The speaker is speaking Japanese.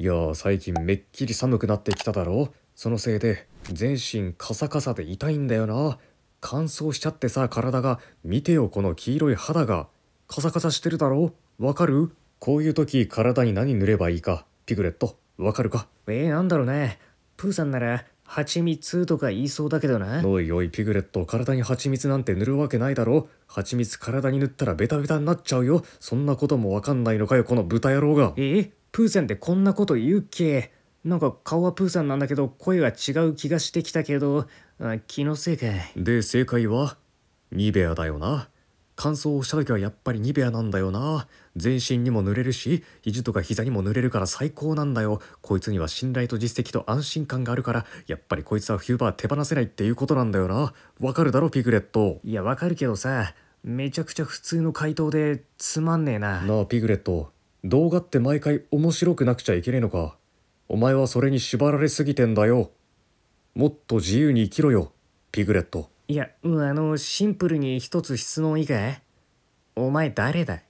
いや最近めっきり寒くなってきただろうそのせいで全身カサカサで痛いんだよな乾燥しちゃってさ体が見てよこの黄色い肌がカサカサしてるだろわかるこういう時体に何塗ればいいかピグレットわかるかえー、なんだろうねプーさんなら蜂蜜とか言いそうだけどなおいおいピグレット体に蜂蜜なんて塗るわけないだろ蜂蜜体に塗ったらベタベタになっちゃうよそんなこともわかんないのかよこの豚野郎がえー、プーさんってこんなこと言うっけなんか顔はプーさんなんだけど声は違う気がしてきたけど気のせいかで正解はニベアだよな乾燥をした時はやっぱりニベアなんだよな全身にも塗れるし肘とか膝にも塗れるから最高なんだよこいつには信頼と実績と安心感があるからやっぱりこいつは冬場は手放せないっていうことなんだよなわかるだろピグレットいやわかるけどさめちゃくちゃ普通の回答でつまんねえななあピグレット動画って毎回面白くなくちゃいけねえのかお前はそれに縛られすぎてんだよもっと自由に生きろよピグレットいやあのシンプルに一つ質問いいかいお前誰だ